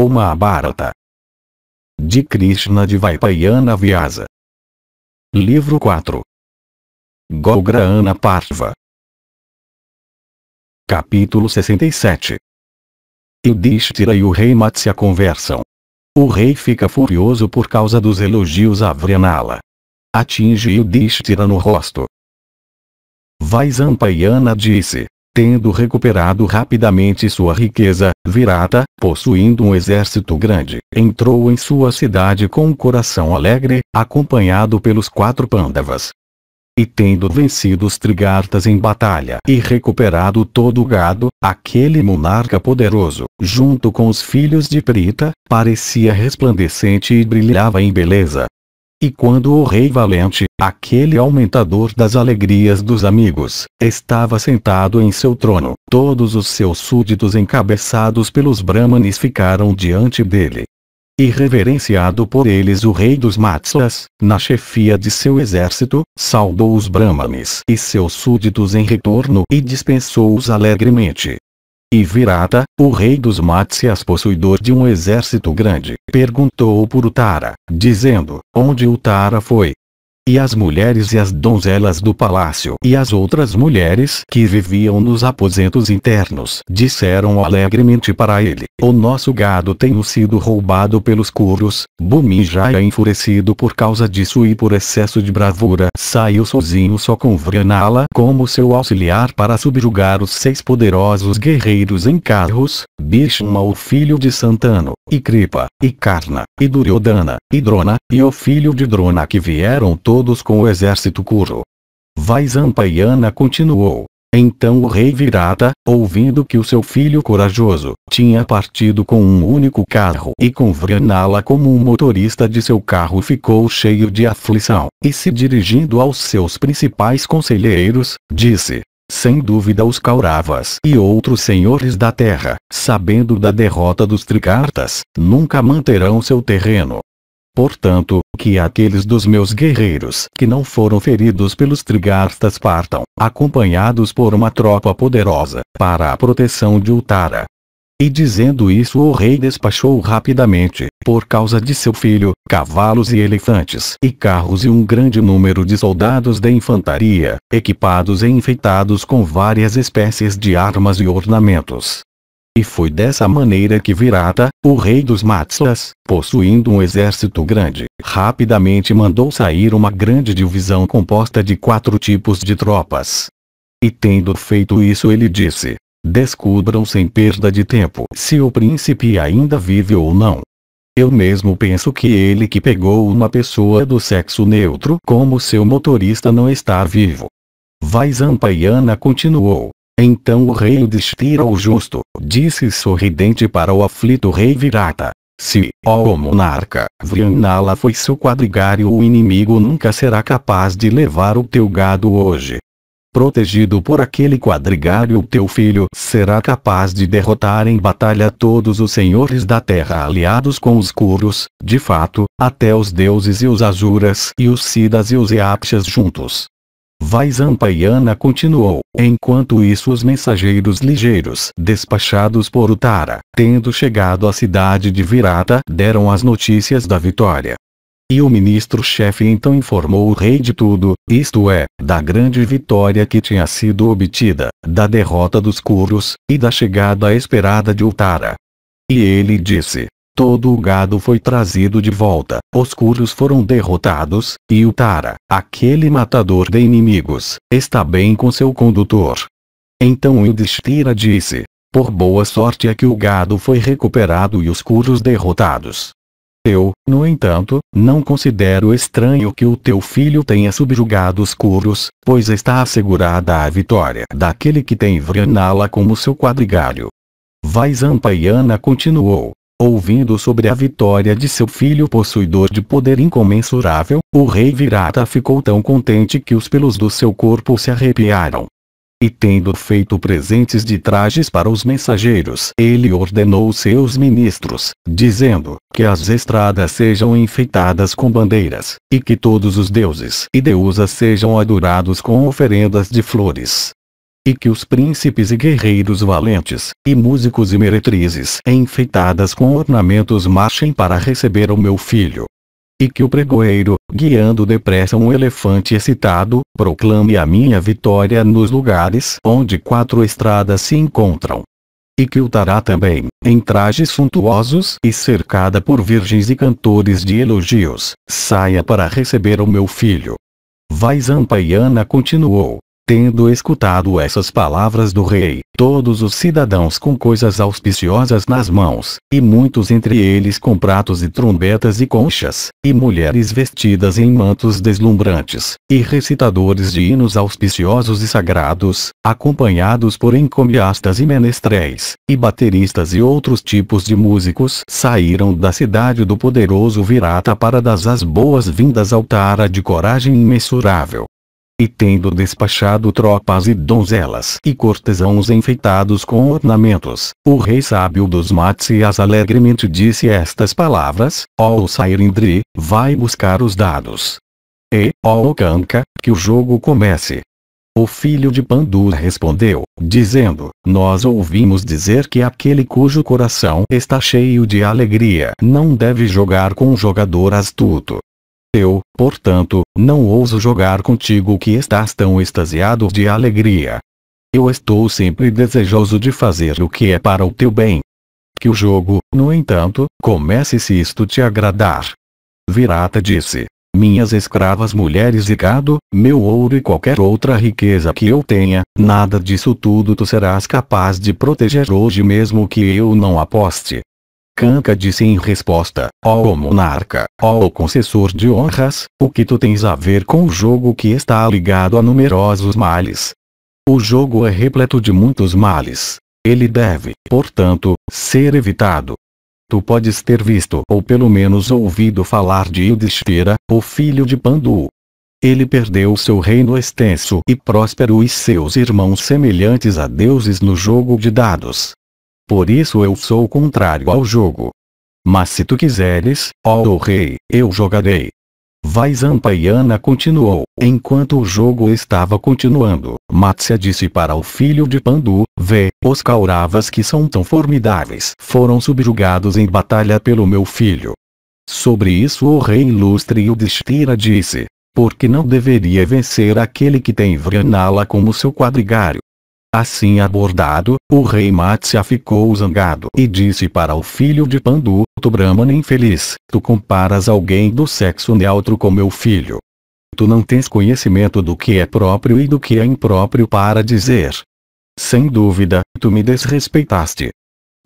ou Mahabharata. De Krishna de Vaipayana Vyasa. Livro 4. Golgraana Parva. Capítulo 67. Yudhishthira e o rei Matsya conversam. O rei fica furioso por causa dos elogios a Vrenala. Atinge Yudhishthira no rosto. Vaisampayana disse, tendo recuperado rapidamente sua riqueza, Virata, possuindo um exército grande, entrou em sua cidade com um coração alegre, acompanhado pelos quatro Pandavas. E tendo vencido os Trigartas em batalha e recuperado todo o gado, aquele monarca poderoso, junto com os filhos de Prita, parecia resplandecente e brilhava em beleza, e quando o rei valente, aquele aumentador das alegrias dos amigos, estava sentado em seu trono, todos os seus súditos encabeçados pelos brahmanes ficaram diante dele. E reverenciado por eles o rei dos Matsas, na chefia de seu exército, saudou os brahmanes e seus súditos em retorno e dispensou-os alegremente, e Virata, o rei dos Matsyas, possuidor de um exército grande, perguntou por Utara, dizendo, onde Utara foi? e as mulheres e as donzelas do palácio e as outras mulheres que viviam nos aposentos internos disseram alegremente para ele: O nosso gado tem sido roubado pelos curos. Bumin já é enfurecido por causa disso e por excesso de bravura. Saiu sozinho só com Vranala como seu auxiliar para subjugar os seis poderosos guerreiros em carros, Bishma o filho de Santano, e Kripa, e Karna, e Duryodhana, e Drona, e o filho de Drona que vieram todos todos com o exército Kuro. Vaisampayana continuou. Então o rei Virata, ouvindo que o seu filho corajoso tinha partido com um único carro e com Vranala como um motorista de seu carro ficou cheio de aflição, e se dirigindo aos seus principais conselheiros, disse, sem dúvida os Kauravas e outros senhores da terra, sabendo da derrota dos Tricartas, nunca manterão seu terreno, Portanto, que aqueles dos meus guerreiros que não foram feridos pelos trigastas partam, acompanhados por uma tropa poderosa, para a proteção de Utara. E dizendo isso o rei despachou rapidamente, por causa de seu filho, cavalos e elefantes e carros e um grande número de soldados de infantaria, equipados e enfeitados com várias espécies de armas e ornamentos. E foi dessa maneira que Virata, o rei dos Matsas, possuindo um exército grande, rapidamente mandou sair uma grande divisão composta de quatro tipos de tropas. E tendo feito isso ele disse, descubram sem perda de tempo se o príncipe ainda vive ou não. Eu mesmo penso que ele que pegou uma pessoa do sexo neutro como seu motorista não está vivo. Vai continuou, então o rei destira o justo, disse sorridente para o aflito rei Virata. Se, ó monarca, Vryanala foi seu quadrigário o inimigo nunca será capaz de levar o teu gado hoje. Protegido por aquele quadrigário o teu filho será capaz de derrotar em batalha todos os senhores da terra aliados com os Kuros, de fato, até os deuses e os Azuras e os Sidas e os eapchas juntos. Vaisampayana continuou. Enquanto isso os mensageiros ligeiros despachados por Utara, tendo chegado à cidade de Virata, deram as notícias da vitória. E o ministro-chefe então informou o rei de tudo, isto é, da grande vitória que tinha sido obtida, da derrota dos Kuros, e da chegada esperada de Utara. E ele disse, Todo o gado foi trazido de volta, os curos foram derrotados, e o Tara, aquele matador de inimigos, está bem com seu condutor. Então Yudhishthira disse, por boa sorte é que o gado foi recuperado e os curos derrotados. Eu, no entanto, não considero estranho que o teu filho tenha subjugado os curos, pois está assegurada a vitória daquele que tem Vranala como seu quadrigário. Vaisampayana continuou, Ouvindo sobre a vitória de seu filho possuidor de poder incomensurável, o rei Virata ficou tão contente que os pelos do seu corpo se arrepiaram. E tendo feito presentes de trajes para os mensageiros, ele ordenou seus ministros, dizendo, que as estradas sejam enfeitadas com bandeiras, e que todos os deuses e deusas sejam adorados com oferendas de flores e que os príncipes e guerreiros valentes, e músicos e meretrizes enfeitadas com ornamentos marchem para receber o meu filho. E que o pregoeiro, guiando depressa um elefante excitado, proclame a minha vitória nos lugares onde quatro estradas se encontram. E que o tará também, em trajes suntuosos e cercada por virgens e cantores de elogios, saia para receber o meu filho. Vai Zampaiana continuou, Tendo escutado essas palavras do rei, todos os cidadãos com coisas auspiciosas nas mãos, e muitos entre eles com pratos e trombetas e conchas, e mulheres vestidas em mantos deslumbrantes, e recitadores de hinos auspiciosos e sagrados, acompanhados por encomiastas e menestréis, e bateristas e outros tipos de músicos, saíram da cidade do poderoso Virata para dar as boas-vindas ao Tara de coragem imensurável e tendo despachado tropas e donzelas e cortesãos enfeitados com ornamentos, o rei sábio dos Matsias alegremente disse estas palavras, ó Sairindri, vai buscar os dados. E, ó Kanka, que o jogo comece. O filho de Pandu respondeu, dizendo, nós ouvimos dizer que aquele cujo coração está cheio de alegria não deve jogar com um jogador astuto, eu, portanto, não ouso jogar contigo que estás tão extasiado de alegria. Eu estou sempre desejoso de fazer o que é para o teu bem. Que o jogo, no entanto, comece se isto te agradar. Virata disse: Minhas escravas mulheres e gado, meu ouro e qualquer outra riqueza que eu tenha, nada disso tudo tu serás capaz de proteger hoje mesmo que eu não aposte. Kanka disse em resposta, ó oh, monarca, ó oh, concessor de honras, o que tu tens a ver com o jogo que está ligado a numerosos males? O jogo é repleto de muitos males. Ele deve, portanto, ser evitado. Tu podes ter visto ou pelo menos ouvido falar de Yudhishthira, o filho de Pandu, ele perdeu seu reino extenso e próspero e seus irmãos semelhantes a deuses no jogo de dados. Por isso eu sou contrário ao jogo. Mas se tu quiseres, ó oh rei, eu jogarei. Vai Zampaiana continuou, enquanto o jogo estava continuando, Matsya disse para o filho de Pandu, vê, os Kauravas que são tão formidáveis foram subjugados em batalha pelo meu filho. Sobre isso o rei ilustre Yudhishthira disse, porque não deveria vencer aquele que tem Vranala como seu quadrigário. Assim abordado, o rei Matsya ficou zangado e disse para o filho de Pandu, tu Brahmana infeliz, tu comparas alguém do sexo neutro com meu filho. Tu não tens conhecimento do que é próprio e do que é impróprio para dizer. Sem dúvida, tu me desrespeitaste.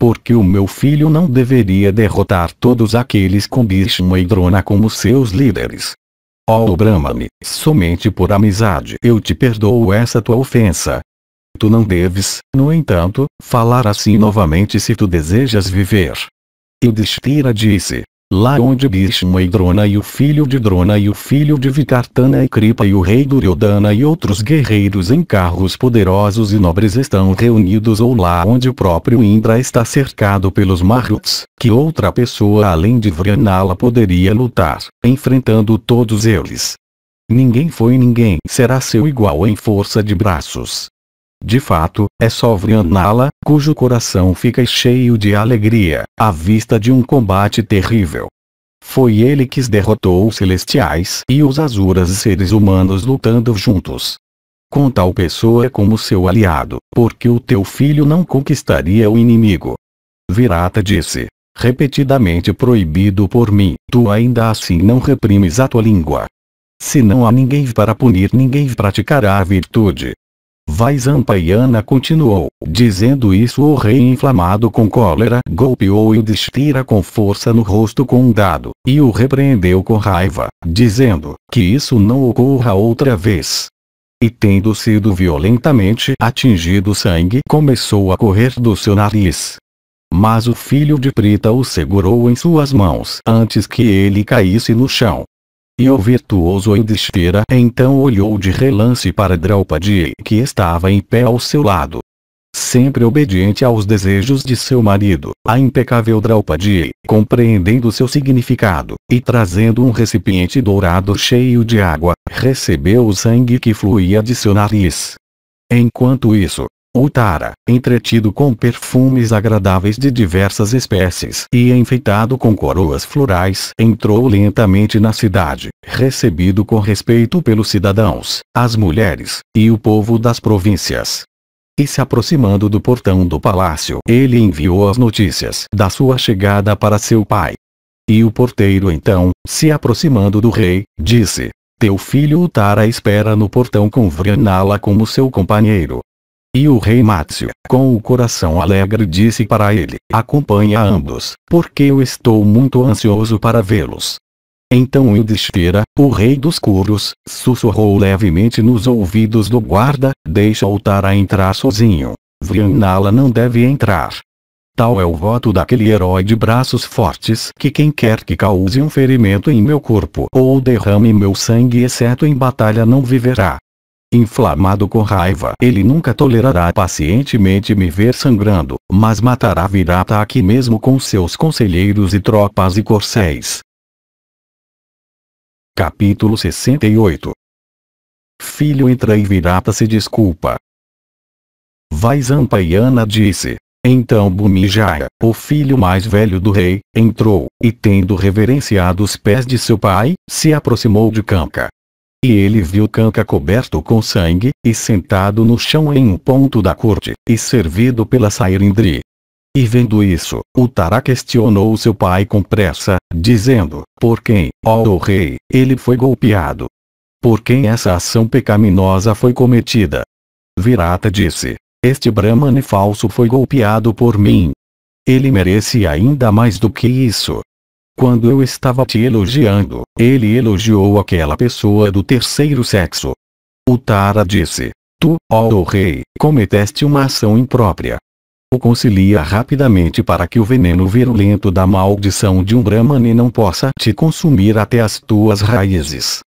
Porque o meu filho não deveria derrotar todos aqueles com Bishma e Drona como seus líderes. Ó oh, Brahmani, somente por amizade eu te perdoo essa tua ofensa, Tu não deves, no entanto, falar assim novamente se tu desejas viver. Yudhishthira disse. Lá onde Bhishma e Drona e o filho de Drona e o filho de Vikartana e Kripa e o rei Duryodhana e outros guerreiros em carros poderosos e nobres estão reunidos ou lá onde o próprio Indra está cercado pelos Maruts, que outra pessoa além de Vranala poderia lutar, enfrentando todos eles. Ninguém foi ninguém será seu igual em força de braços, de fato, é só Vrianala, cujo coração fica cheio de alegria, à vista de um combate terrível. Foi ele que derrotou os celestiais e os azuras seres humanos lutando juntos. Com tal pessoa como seu aliado, porque o teu filho não conquistaria o inimigo. Virata disse, repetidamente proibido por mim, tu ainda assim não reprimes a tua língua. Se não há ninguém para punir ninguém praticará a virtude, Vaisampayana continuou, dizendo isso o rei inflamado com cólera golpeou o Destira com força no rosto com um dado, e o repreendeu com raiva, dizendo, que isso não ocorra outra vez. E tendo sido violentamente atingido sangue começou a correr do seu nariz. Mas o filho de Prita o segurou em suas mãos antes que ele caísse no chão. E o virtuoso em então olhou de relance para Draupadi que estava em pé ao seu lado. Sempre obediente aos desejos de seu marido, a impecável Draupadi, compreendendo seu significado, e trazendo um recipiente dourado cheio de água, recebeu o sangue que fluía de seu nariz. Enquanto isso, Utara, entretido com perfumes agradáveis de diversas espécies e enfeitado com coroas florais, entrou lentamente na cidade, recebido com respeito pelos cidadãos, as mulheres e o povo das províncias. E se aproximando do portão do palácio, ele enviou as notícias da sua chegada para seu pai. E o porteiro então, se aproximando do rei, disse: Teu filho Utara espera no portão com Vranala como seu companheiro, e o rei Mátio, com o coração alegre disse para ele, acompanha ambos, porque eu estou muito ansioso para vê-los. Então Yudhishthira, o rei dos curos, sussurrou levemente nos ouvidos do guarda, deixa o Tara entrar sozinho. Vryanala não deve entrar. Tal é o voto daquele herói de braços fortes que quem quer que cause um ferimento em meu corpo ou derrame meu sangue exceto em batalha não viverá. Inflamado com raiva, ele nunca tolerará pacientemente me ver sangrando, mas matará Virata aqui mesmo com seus conselheiros e tropas e corcéis. Capítulo 68 Filho entra e Virata se desculpa. Vai Zampaiana disse. Então Bumijaya, o filho mais velho do rei, entrou, e tendo reverenciado os pés de seu pai, se aproximou de Kanka, e ele viu Kanka coberto com sangue, e sentado no chão em um ponto da corte, e servido pela Sairindri. E vendo isso, o questionou seu pai com pressa, dizendo, por quem, ó oh, rei, ele foi golpeado? Por quem essa ação pecaminosa foi cometida? Virata disse, este Brahmane falso foi golpeado por mim. Ele merece ainda mais do que isso. Quando eu estava te elogiando, ele elogiou aquela pessoa do terceiro sexo. O Tara disse, tu, ó oh rei, cometeste uma ação imprópria. O concilia rapidamente para que o veneno virulento da maldição de um Brahmane não possa te consumir até as tuas raízes.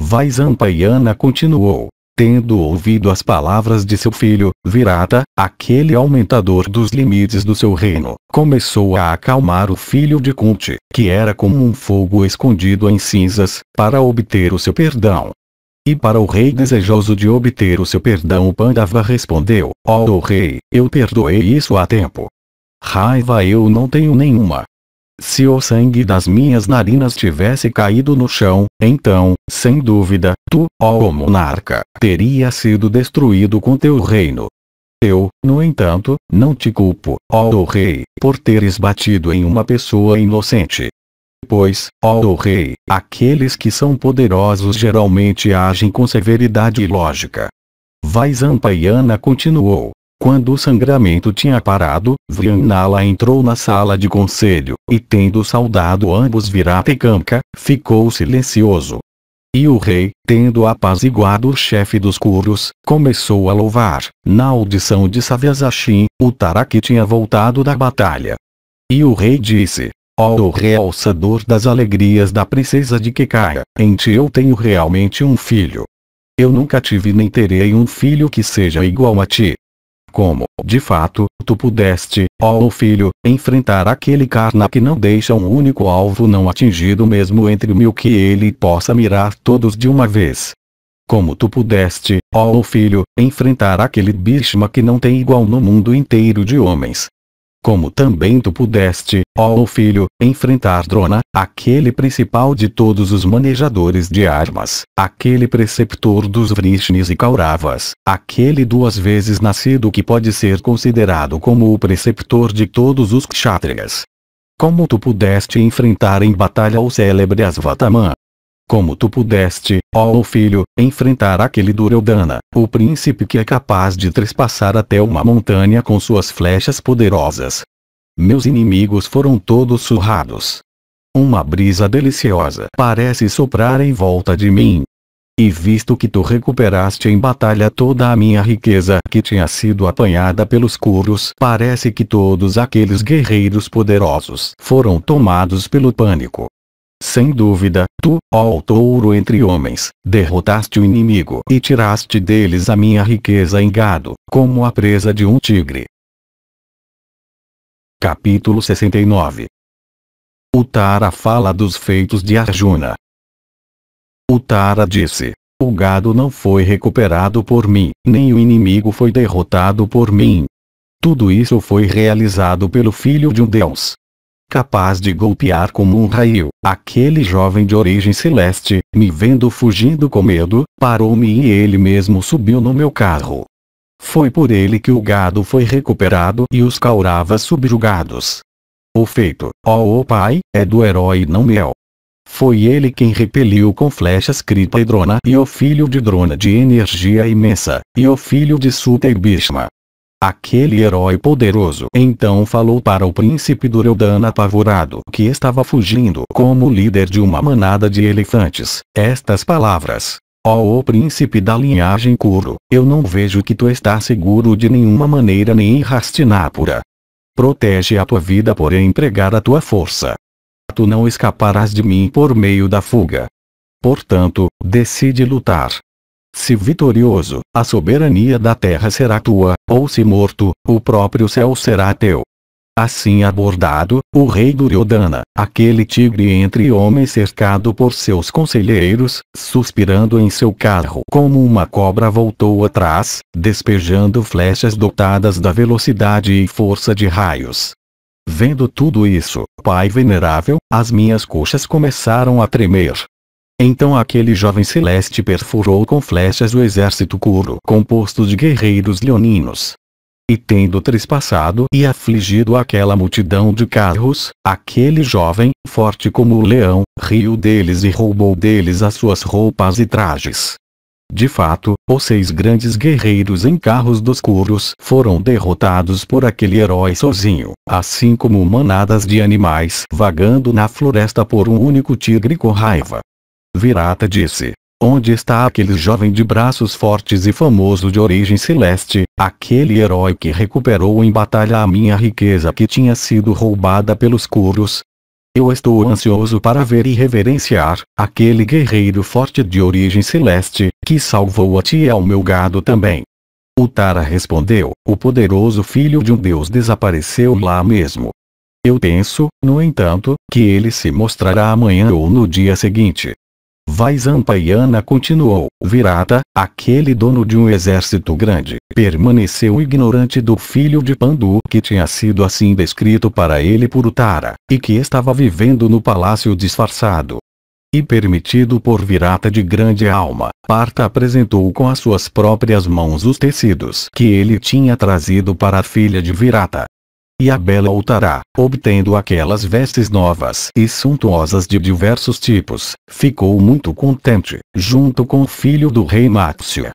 Vaisampayana continuou, tendo ouvido as palavras de seu filho, Virata, aquele aumentador dos limites do seu reino, começou a acalmar o filho de Kunti, que era como um fogo escondido em cinzas, para obter o seu perdão. E para o rei desejoso de obter o seu perdão o Pandava respondeu, ó oh, rei, eu perdoei isso há tempo. Raiva eu não tenho nenhuma, se o sangue das minhas narinas tivesse caído no chão, então, sem dúvida, tu, ó monarca, teria sido destruído com teu reino. Eu, no entanto, não te culpo, ó rei, por teres batido em uma pessoa inocente. Pois, ó rei, aqueles que são poderosos geralmente agem com severidade e lógica. Vaishampayana continuou. Quando o sangramento tinha parado, Vrinala entrou na sala de conselho, e tendo saudado ambos Virata e Kanka, ficou silencioso. E o rei, tendo apaziguado o chefe dos curos, começou a louvar. Na audição de Savyasashin, o Taraki tinha voltado da batalha. E o rei disse, Ó oh, realçador das alegrias da princesa de Kekaya, em ti eu tenho realmente um filho. Eu nunca tive nem terei um filho que seja igual a ti. Como, de fato, tu pudeste, ó filho, enfrentar aquele Karna que não deixa um único alvo não atingido mesmo entre mil que ele possa mirar todos de uma vez. Como tu pudeste, ó filho, enfrentar aquele Bhishma que não tem igual no mundo inteiro de homens, como também tu pudeste, ó filho, enfrentar Drona, aquele principal de todos os manejadores de armas, aquele preceptor dos Vrishnis e Kauravas, aquele duas vezes nascido que pode ser considerado como o preceptor de todos os Kshatriyas. Como tu pudeste enfrentar em batalha o célebre Asvataman, como tu pudeste, ó filho, enfrentar aquele Duryodhana, o príncipe que é capaz de trespassar até uma montanha com suas flechas poderosas. Meus inimigos foram todos surrados. Uma brisa deliciosa parece soprar em volta de mim. E visto que tu recuperaste em batalha toda a minha riqueza que tinha sido apanhada pelos curos, parece que todos aqueles guerreiros poderosos foram tomados pelo pânico. Sem dúvida, tu, ó touro entre homens, derrotaste o inimigo e tiraste deles a minha riqueza em gado, como a presa de um tigre. Capítulo 69 O Tara fala dos feitos de Arjuna. O Tara disse, o gado não foi recuperado por mim, nem o inimigo foi derrotado por mim. Tudo isso foi realizado pelo filho de um deus, capaz de golpear como um raio. Aquele jovem de origem celeste, me vendo fugindo com medo, parou-me e ele mesmo subiu no meu carro. Foi por ele que o gado foi recuperado e os Kauravas subjugados. O feito, ó oh, oh pai, é do herói não meu. Foi ele quem repeliu com flechas Kripa e Drona e o filho de Drona de energia imensa, e o filho de Suta e Bhishma, Aquele herói poderoso então falou para o príncipe Duryodhana apavorado que estava fugindo como líder de uma manada de elefantes, estas palavras. Ó oh, oh, príncipe da linhagem Kuru, eu não vejo que tu estás seguro de nenhuma maneira nem em Hastinapura. Protege a tua vida por empregar a tua força. Tu não escaparás de mim por meio da fuga. Portanto, decide lutar. Se vitorioso, a soberania da terra será tua, ou se morto, o próprio céu será teu. Assim abordado, o rei Duryodhana, aquele tigre entre homens cercado por seus conselheiros, suspirando em seu carro como uma cobra voltou atrás, despejando flechas dotadas da velocidade e força de raios. Vendo tudo isso, pai venerável, as minhas coxas começaram a tremer, então aquele jovem celeste perfurou com flechas o exército curo composto de guerreiros leoninos. E tendo trespassado e afligido aquela multidão de carros, aquele jovem, forte como o leão, riu deles e roubou deles as suas roupas e trajes. De fato, os seis grandes guerreiros em carros dos curos foram derrotados por aquele herói sozinho, assim como manadas de animais vagando na floresta por um único tigre com raiva. Virata disse. Onde está aquele jovem de braços fortes e famoso de origem celeste, aquele herói que recuperou em batalha a minha riqueza que tinha sido roubada pelos curos? Eu estou ansioso para ver e reverenciar aquele guerreiro forte de origem celeste, que salvou a ti e ao meu gado também. Utara respondeu: O poderoso filho de um deus desapareceu lá mesmo. Eu penso, no entanto, que ele se mostrará amanhã ou no dia seguinte. Vaisampayana continuou. Virata, aquele dono de um exército grande, permaneceu ignorante do filho de Pandu que tinha sido assim descrito para ele por Utara, e que estava vivendo no palácio disfarçado. E permitido por Virata de grande alma, Parta apresentou com as suas próprias mãos os tecidos que ele tinha trazido para a filha de Virata, e a bela Outará, obtendo aquelas vestes novas e suntuosas de diversos tipos, ficou muito contente, junto com o filho do rei Mátcia,